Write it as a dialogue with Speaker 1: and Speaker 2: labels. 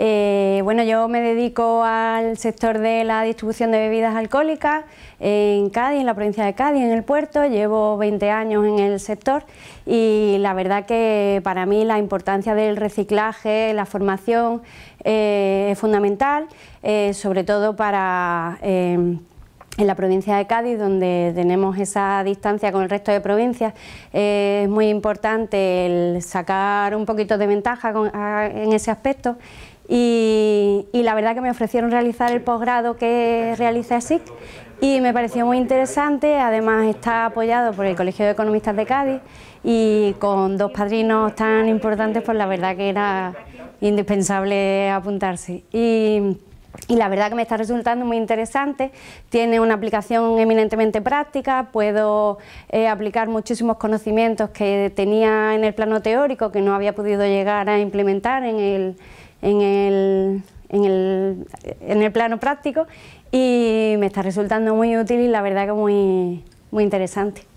Speaker 1: Eh, bueno, yo me dedico al sector de la distribución de bebidas alcohólicas en Cádiz, en la provincia de Cádiz, en el puerto. Llevo 20 años en el sector y la verdad que para mí la importancia del reciclaje, la formación eh, es fundamental, eh, sobre todo para em, en la provincia de Cádiz, donde tenemos esa distancia con el resto de provincias, es muy importante el sacar un poquito de ventaja en ese aspecto y, la verdad que me ofrecieron realizar el posgrado que realiza SIC y me pareció muy interesante, además está apoyado por el Colegio de Economistas de Cádiz y con dos padrinos tan importantes, pues la verdad que era indispensable apuntarse. Y, la verdad que me está resultando muy interesante, tiene una aplicación eminentemente práctica, puedo eh, aplicar muchísimos conocimientos que tenía en el plano teórico que no había podido llegar a implementar en el en el, en el, plano práctico y me está resultando muy útil y la verdad que muy, muy interesante.